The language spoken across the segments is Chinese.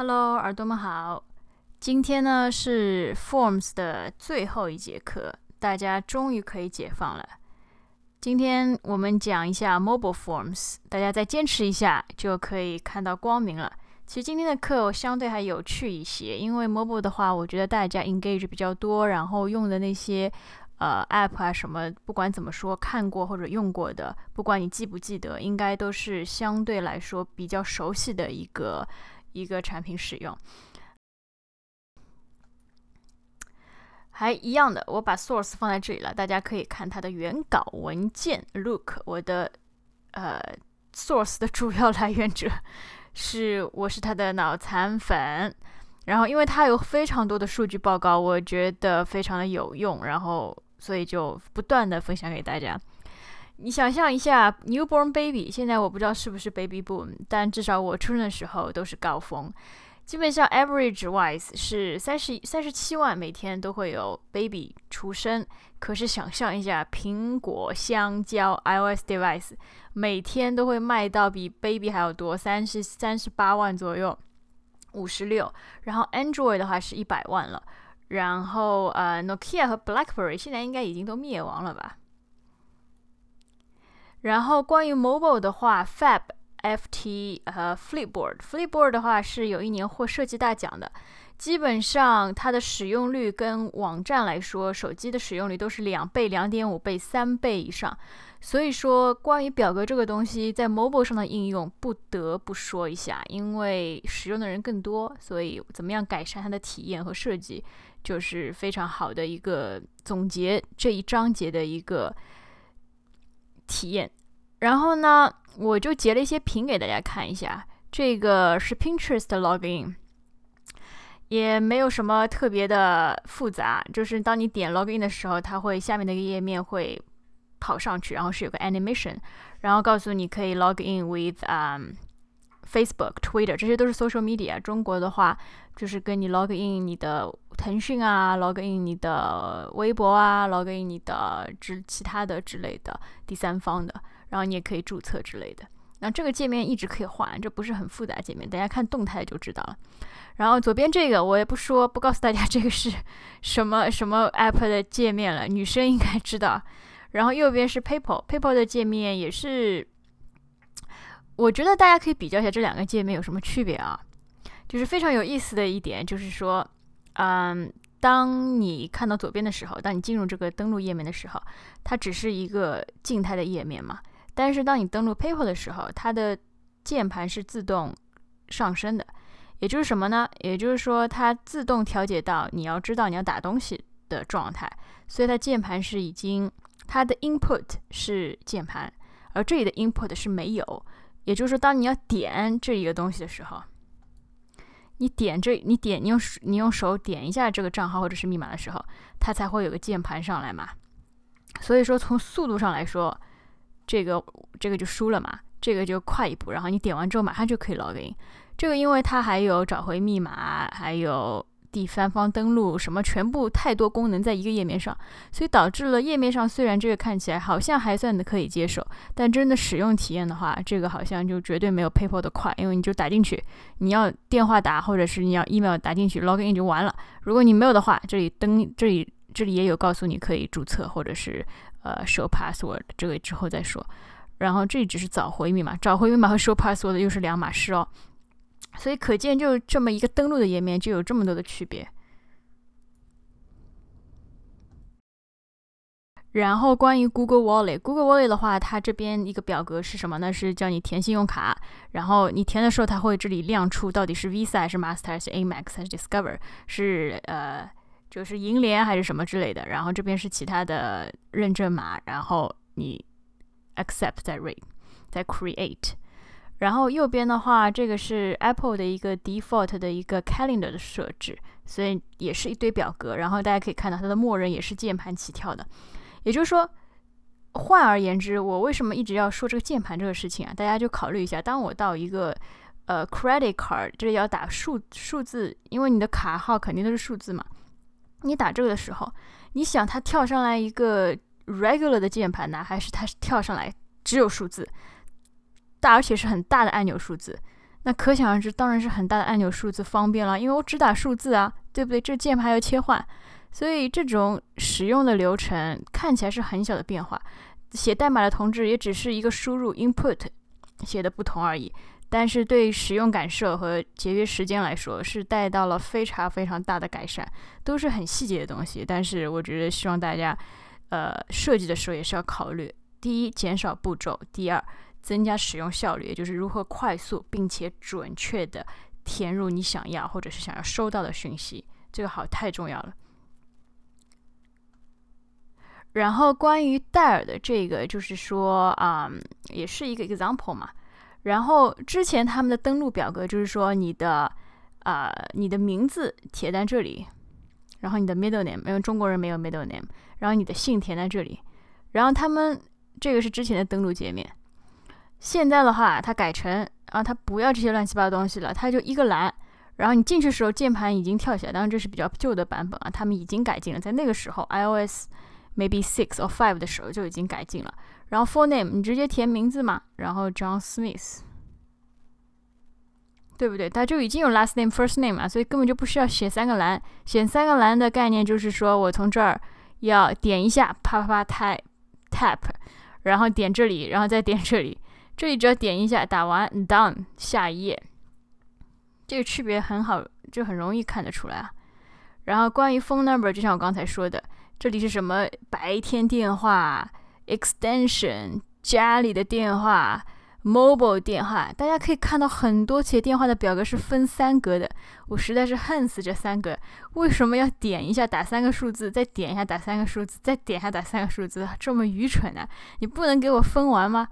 Hello，耳朵们好。今天呢是 Forms 的最后一节课，大家终于可以解放了。今天我们讲一下 Mobile Forms，大家再坚持一下就可以看到光明了。其实今天的课相对还有趣一些，因为 Mobile 的话，我觉得大家 engage 比较多，然后用的那些呃 App 啊什么，不管怎么说看过或者用过的，不管你记不记得，应该都是相对来说比较熟悉的一个。一个产品使用还一样的，我把 source 放在这里了，大家可以看它的原稿文件。Look，我的呃 source 的主要来源者是我是他的脑残粉，然后因为它有非常多的数据报告，我觉得非常的有用，然后所以就不断的分享给大家。你想象一下，newborn baby，现在我不知道是不是 baby boom，但至少我出生的时候都是高峰。基本上 average wise 是三十三十七万每天都会有 baby 出生。可是想象一下，苹果、香蕉、iOS device 每天都会卖到比 baby 还要多，三十三十八万左右，五十六。然后 Android 的话是一百万了。然后呃，Nokia 和 Blackberry 现在应该已经都灭亡了吧。然后关于 mobile 的话，Fab、FT 和 Flipboard，Flipboard 的话是有一年获设计大奖的。基本上它的使用率跟网站来说，手机的使用率都是两倍、两点五倍、三倍以上。所以说，关于表格这个东西在 mobile 上的应用，不得不说一下，因为使用的人更多，所以怎么样改善它的体验和设计，就是非常好的一个总结这一章节的一个。体验，然后呢，我就截了一些屏给大家看一下。这个是 Pinterest 的 Login，也没有什么特别的复杂。就是当你点 Login 的时候，它会下面那个页面会跑上去，然后是有个 Animation，然后告诉你可以 Login with um, Facebook、Twitter，这些都是 Social Media。中国的话，就是跟你 Login 你的。腾讯啊，login 你的微博啊，login 你的之其他的之类的第三方的，然后你也可以注册之类的。那这个界面一直可以换，这不是很复杂界面，大家看动态就知道了。然后左边这个我也不说，不告诉大家这个是什么 什么 app 的界面了，女生应该知道。然后右边是 paypal，paypal 的界面也是，我觉得大家可以比较一下这两个界面有什么区别啊。就是非常有意思的一点，就是说。嗯，当你看到左边的时候，当你进入这个登录页面的时候，它只是一个静态的页面嘛。但是当你登录 Paper 的时候，它的键盘是自动上升的，也就是什么呢？也就是说，它自动调节到你要知道你要打东西的状态，所以它键盘是已经它的 input 是键盘，而这里的 input 是没有。也就是说，当你要点这一个东西的时候。你点这，你点你用你用手点一下这个账号或者是密码的时候，它才会有个键盘上来嘛。所以说从速度上来说，这个这个就输了嘛，这个就快一步。然后你点完之后马上就可以 login，这个因为它还有找回密码，还有。第三方登录什么全部太多功能在一个页面上，所以导致了页面上虽然这个看起来好像还算可以接受，但真的使用体验的话，这个好像就绝对没有 PayPal 的快，因为你就打进去，你要电话打或者是你要 email 打进去 log in 就完了。如果你没有的话，这里登这里这里也有告诉你可以注册或者是呃 show password，这个之后再说。然后这里只是找回密码，找回密码和 show password 又是两码事哦。所以可见，就这么一个登录的页面就有这么多的区别。然后关于 Google Wallet，Google Wallet 的话，它这边一个表格是什么呢？是叫你填信用卡，然后你填的时候，它会这里亮出到底是 Visa 还是 Master 还是 Amex 还是 Discover，是呃，就是银联还是什么之类的。然后这边是其他的认证码，然后你 Accept、再 r a e 再 Create。然后右边的话，这个是 Apple 的一个 default 的一个 Calendar 的设置，所以也是一堆表格。然后大家可以看到，它的默认也是键盘起跳的。也就是说，换而言之，我为什么一直要说这个键盘这个事情啊？大家就考虑一下，当我到一个呃 Credit Card 这里要打数数字，因为你的卡号肯定都是数字嘛。你打这个的时候，你想它跳上来一个 regular 的键盘呢，还是它跳上来只有数字？大而且是很大的按钮数字，那可想而知，当然是很大的按钮数字方便了，因为我只打数字啊，对不对？这键盘要切换，所以这种使用的流程看起来是很小的变化。写代码的同志也只是一个输入 input 写的不同而已，但是对使用感受和节约时间来说，是带到了非常非常大的改善，都是很细节的东西。但是我觉得希望大家，呃，设计的时候也是要考虑：第一，减少步骤；第二。增加使用效率，也就是如何快速并且准确的填入你想要或者是想要收到的讯息，这个好太重要了。然后关于戴尔的这个，就是说啊，也是一个 example 嘛。然后之前他们的登录表格就是说，你的呃你的名字填在这里，然后你的 middle name，因为中国人没有 middle name，然后你的姓填在这里，然后他们这个是之前的登录界面。现在的话，它改成啊，它不要这些乱七八糟东西了，它就一个栏。然后你进去的时候，键盘已经跳起来。当然这是比较旧的版本啊，他们已经改进了。在那个时候，iOS maybe six or five 的时候就已经改进了。然后 full name 你直接填名字嘛，然后 John Smith，对不对？它就已经有 last name first name 了，所以根本就不需要写三个栏。写三个栏的概念就是说我从这儿要点一下，啪啪啪 tap tap，然后点这里，然后再点这里。这里只要点一下打完 done 下一页，这个区别很好，就很容易看得出来啊。然后关于 phone number，就像我刚才说的，这里是什么白天电话 extension 家里的电话 mobile 电话，大家可以看到很多业电话的表格是分三格的。我实在是恨死这三格，为什么要点一下打三个数字，再点一下打三个数字，再点一下打三个数字，这么愚蠢呢？你不能给我分完吗？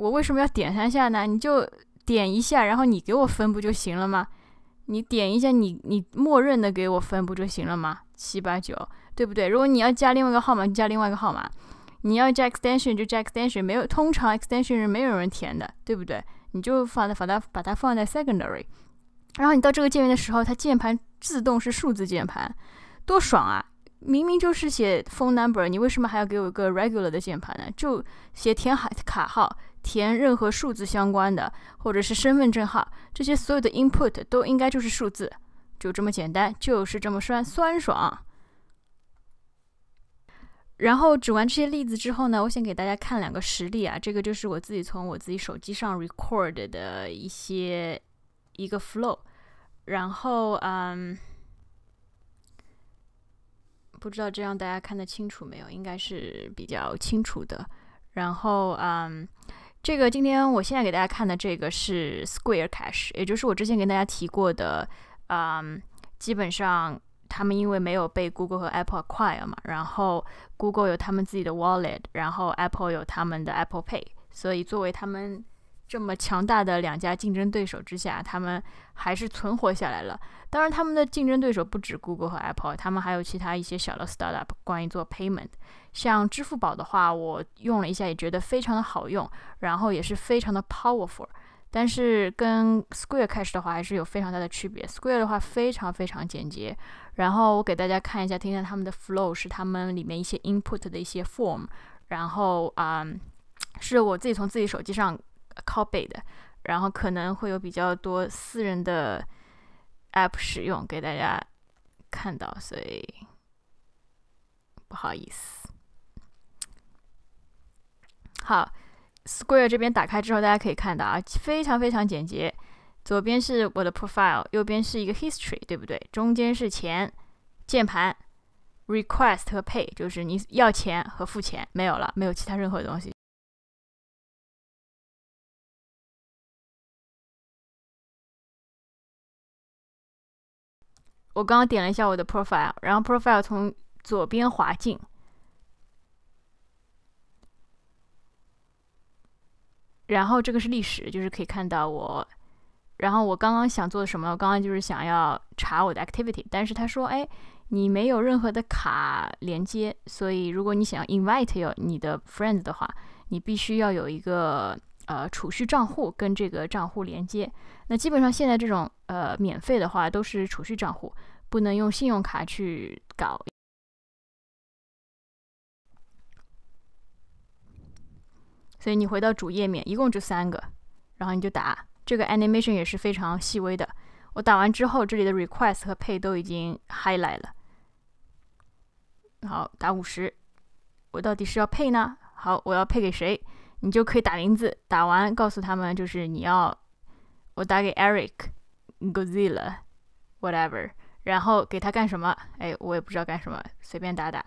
我为什么要点三下呢？你就点一下，然后你给我分不就行了吗？你点一下，你你默认的给我分不就行了吗？七八九，对不对？如果你要加另外一个号码，就加另外一个号码；你要加 extension，就加 extension。没有，通常 extension 是没有人填的，对不对？你就放在把它把它放在 secondary。然后你到这个界面的时候，它键盘自动是数字键盘，多爽啊！明明就是写 phone number，你为什么还要给我一个 regular 的键盘呢？就写填卡卡号。填任何数字相关的，或者是身份证号，这些所有的 input 都应该就是数字，就这么简单，就是这么酸酸爽。然后指完这些例子之后呢，我先给大家看两个实例啊，这个就是我自己从我自己手机上 record 的一些一个 flow，然后嗯，不知道这样大家看得清楚没有，应该是比较清楚的，然后嗯。这个今天我现在给大家看的这个是 Square Cash，也就是我之前跟大家提过的，嗯，基本上他们因为没有被 Google 和 Apple acquire 嘛，然后 Google 有他们自己的 Wallet，然后 Apple 有他们的 Apple Pay，所以作为他们。这么强大的两家竞争对手之下，他们还是存活下来了。当然，他们的竞争对手不止 Google 和 Apple，他们还有其他一些小的 Startup 关于做 Payment，像支付宝的话，我用了一下，也觉得非常的好用，然后也是非常的 powerful。但是跟 Square 开始的话，还是有非常大的区别。Square 的话非常非常简洁。然后我给大家看一下，听听他们的 Flow 是他们里面一些 Input 的一些 Form。然后，嗯，是我自己从自己手机上。靠背的，然后可能会有比较多私人的 app 使用给大家看到，所以不好意思。好，Square 这边打开之后，大家可以看到啊，非常非常简洁。左边是我的 profile，右边是一个 history，对不对？中间是钱、键盘、request 和 pay，就是你要钱和付钱，没有了，没有其他任何东西。我刚刚点了一下我的 profile，然后 profile 从左边滑进，然后这个是历史，就是可以看到我。然后我刚刚想做什么？我刚刚就是想要查我的 activity，但是他说：“哎，你没有任何的卡连接，所以如果你想要 invite 有你的 friends 的话，你必须要有一个。”呃，储蓄账户跟这个账户连接。那基本上现在这种呃免费的话，都是储蓄账户，不能用信用卡去搞。所以你回到主页面，一共就三个，然后你就打。这个 animation 也是非常细微的。我打完之后，这里的 request 和 pay 都已经 highlight 了。好，打五十。我到底是要 pay 呢？好，我要 pay 给谁？你就可以打名字，打完告诉他们，就是你要我打给 e r i c g o z i l l a w h a t e v e r 然后给他干什么？哎，我也不知道干什么，随便打打。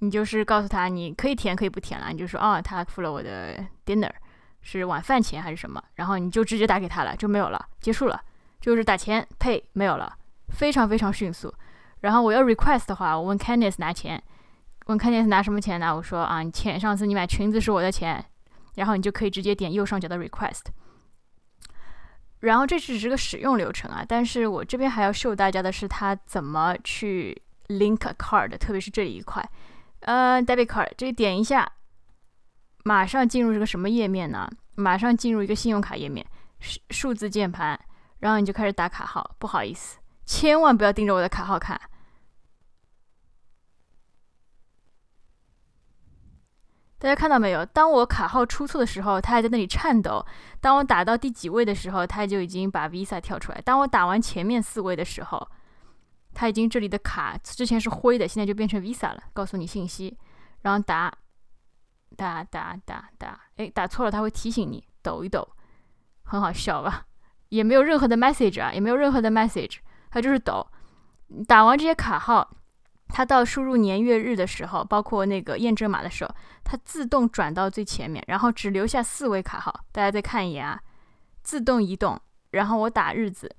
你就是告诉他，你可以填，可以不填了。你就说啊，他付了我的 dinner，是晚饭钱还是什么？然后你就直接打给他了，就没有了，结束了。就是打钱，pay，没有了，非常非常迅速。然后我要 request 的话，我问 c a n d e c e 拿钱，问 c a n d e c e 拿什么钱呢？我说啊，你钱，上次你买裙子是我的钱。然后你就可以直接点右上角的 Request，然后这只是个使用流程啊，但是我这边还要 show 大家的是它怎么去 link a card，特别是这一块，呃，debit card 这点一下，马上进入这个什么页面呢？马上进入一个信用卡页面，数数字键盘，然后你就开始打卡号，不好意思，千万不要盯着我的卡号看。大家看到没有？当我卡号出错的时候，它还在那里颤抖。当我打到第几位的时候，它就已经把 Visa 跳出来。当我打完前面四位的时候，它已经这里的卡之前是灰的，现在就变成 Visa 了，告诉你信息。然后打，打打打打，哎，打错了，它会提醒你抖一抖，很好笑吧？也没有任何的 message 啊，也没有任何的 message，它就是抖。打完这些卡号。它到输入年月日的时候，包括那个验证码的时候，它自动转到最前面，然后只留下四位卡号。大家再看一眼啊，自动移动。然后我打日子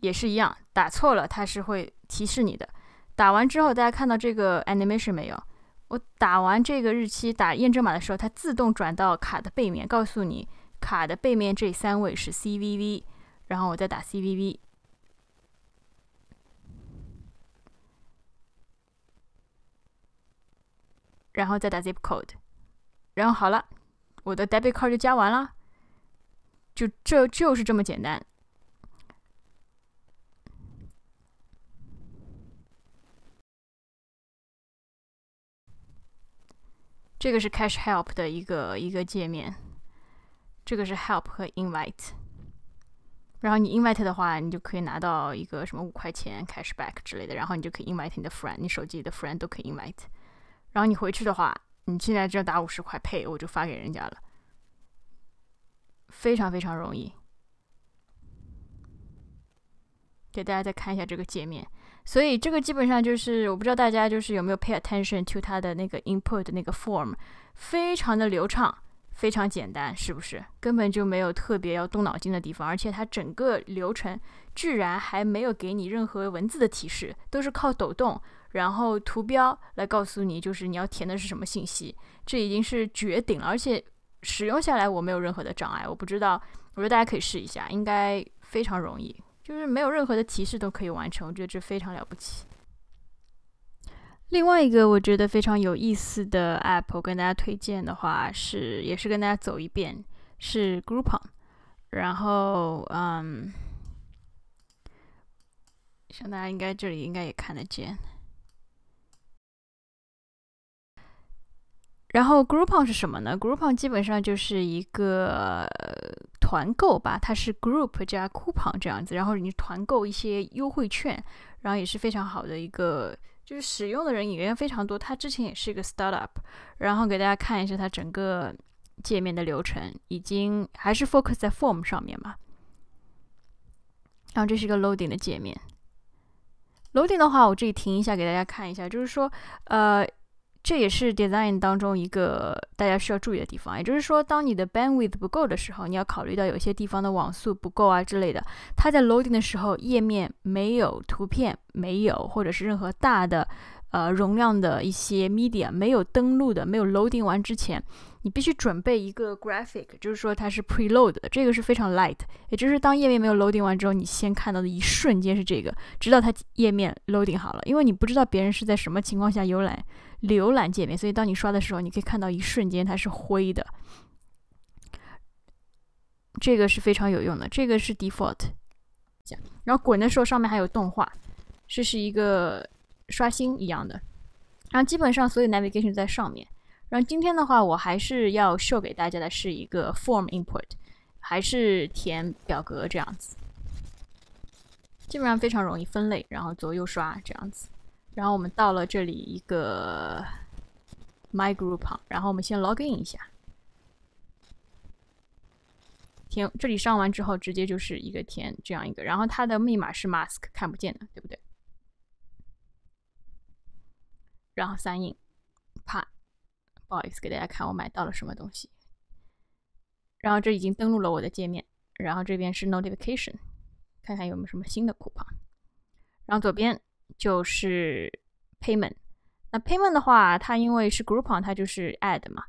也是一样，打错了它是会提示你的。打完之后，大家看到这个 animation 没有？我打完这个日期，打验证码的时候，它自动转到卡的背面，告诉你卡的背面这三位是 C V V，然后我再打 C V V。然后再打 zip code，然后好了，我的 debit card 就加完了，就这就是这么简单。这个是 Cash Help 的一个一个界面，这个是 Help 和 Invite。然后你 Invite 的话，你就可以拿到一个什么五块钱 cash back 之类的，然后你就可以 Invite 你的 friend，你手机里的 friend 都可以 Invite。然后你回去的话，你现在就要打五十块，配我就发给人家了，非常非常容易。给大家再看一下这个界面，所以这个基本上就是我不知道大家就是有没有 pay attention to 它的那个 input 那个 form，非常的流畅，非常简单，是不是？根本就没有特别要动脑筋的地方，而且它整个流程居然还没有给你任何文字的提示，都是靠抖动。然后图标来告诉你，就是你要填的是什么信息，这已经是绝顶了。而且使用下来我没有任何的障碍，我不知道，我觉得大家可以试一下，应该非常容易，就是没有任何的提示都可以完成。我觉得这非常了不起。另外一个我觉得非常有意思的 app，我跟大家推荐的话是，也是跟大家走一遍，是 Groupon。然后，嗯，像大家应该这里应该也看得见。然后 g r o u p o n 是什么呢 g r o u p o n 基本上就是一个团购吧，它是 group 加 coupon 这样子。然后你团购一些优惠券，然后也是非常好的一个，就是使用的人也也非常多。它之前也是一个 startup。然后给大家看一下它整个界面的流程，已经还是 focus 在 form 上面嘛。然后这是一个 loading 的界面。loading 的话，我这里停一下，给大家看一下，就是说，呃。这也是 design 当中一个大家需要注意的地方，也就是说，当你的 bandwidth 不够的时候，你要考虑到有些地方的网速不够啊之类的。它在 loading 的时候，页面没有图片，没有或者是任何大的呃容量的一些 media，没有登录的，没有 loading 完之前，你必须准备一个 graphic，就是说它是 pre load 的，这个是非常 light。也就是当页面没有 loading 完之后，你先看到的一瞬间是这个，直到它页面 loading 好了，因为你不知道别人是在什么情况下游览。浏览界面，所以当你刷的时候，你可以看到一瞬间它是灰的，这个是非常有用的。这个是 default，然后滚的时候上面还有动画，这是一个刷新一样的。然后基本上所有 navigation 在上面。然后今天的话，我还是要 show 给大家的是一个 form input，还是填表格这样子，基本上非常容易分类，然后左右刷这样子。然后我们到了这里一个 my group 然后我们先 log in 一下，填这里上完之后，直接就是一个填这样一个，然后它的密码是 mask 看不见的，对不对？然后 sign in，啪，不好意思，给大家看我买到了什么东西。然后这已经登录了我的界面，然后这边是 notification，看看有没有什么新的酷跑。然后左边。就是 payment，那 payment 的话，它因为是 group on，它就是 ad 嘛。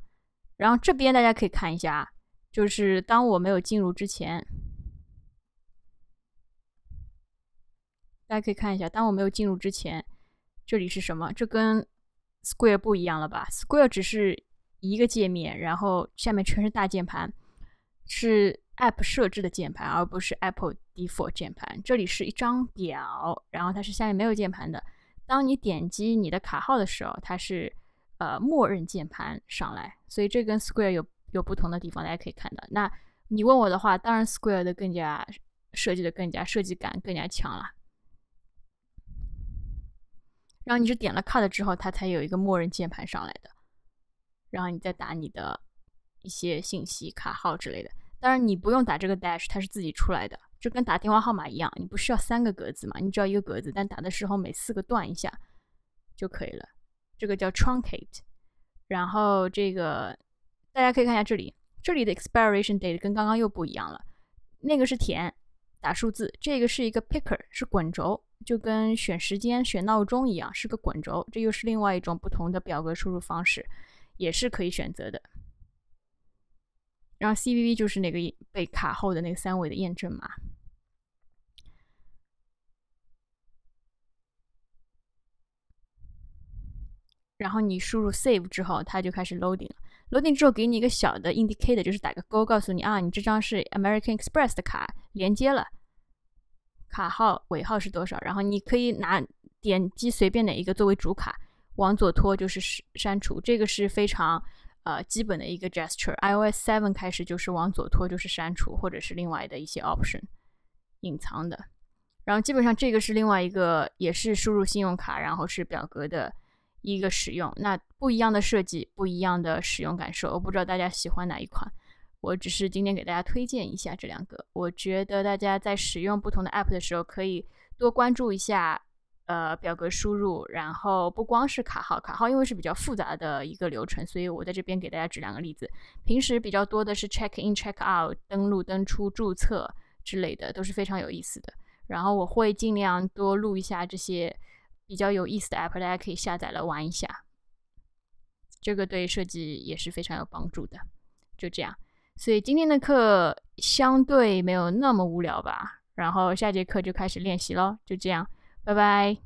然后这边大家可以看一下，就是当我没有进入之前，大家可以看一下，当我没有进入之前，这里是什么？这跟 square 不一样了吧？square 只是一个界面，然后下面全是大键盘，是。App 设置的键盘，而不是 Apple Default 键盘。这里是一张表，然后它是下面没有键盘的。当你点击你的卡号的时候，它是呃默认键盘上来，所以这跟 Square 有有不同的地方，大家可以看到。那你问我的话，当然 Square 的更加设计的更加设计感更加强了。然后你是点了 Card 之后，它才有一个默认键盘上来的，然后你再打你的一些信息、卡号之类的。当然，你不用打这个 dash，它是自己出来的，就跟打电话号码一样，你不需要三个格子嘛，你只要一个格子，但打的时候每四个断一下就可以了，这个叫 truncate。然后这个，大家可以看一下这里，这里的 expiration date 跟刚刚又不一样了，那个是填打数字，这个是一个 picker，是滚轴，就跟选时间、选闹钟一样，是个滚轴，这又是另外一种不同的表格输入方式，也是可以选择的。然后 CVV 就是那个被卡后的那个三维的验证码。然后你输入 save 之后，它就开始 loading 了。loading 之后给你一个小的 indicator，就是打个勾，告诉你啊，你这张是 American Express 的卡，连接了。卡号尾号是多少？然后你可以拿点击随便哪一个作为主卡，往左拖就是删除。这个是非常。呃，基本的一个 gesture，iOS seven 开始就是往左拖就是删除，或者是另外的一些 option 隐藏的。然后基本上这个是另外一个，也是输入信用卡，然后是表格的一个使用。那不一样的设计，不一样的使用感受，我不知道大家喜欢哪一款。我只是今天给大家推荐一下这两个，我觉得大家在使用不同的 app 的时候，可以多关注一下。呃，表格输入，然后不光是卡号，卡号因为是比较复杂的一个流程，所以我在这边给大家举两个例子。平时比较多的是 check in、check out、登录、登出、注册之类的，都是非常有意思的。然后我会尽量多录一下这些比较有意思的 app，大家可以下载了玩一下。这个对设计也是非常有帮助的。就这样，所以今天的课相对没有那么无聊吧？然后下节课就开始练习喽。就这样。Bye bye.